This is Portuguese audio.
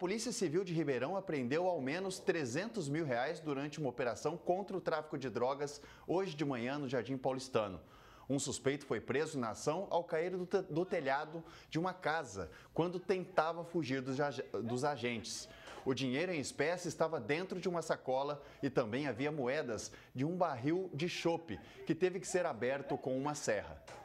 Polícia Civil de Ribeirão apreendeu ao menos 300 mil reais durante uma operação contra o tráfico de drogas hoje de manhã no Jardim Paulistano. Um suspeito foi preso na ação ao cair do, telhado de uma casa quando tentava fugir dos, dos agentes. O dinheiro em espécie estava dentro de uma sacola e também havia moedas de um barril de chope que teve que ser aberto com uma serra.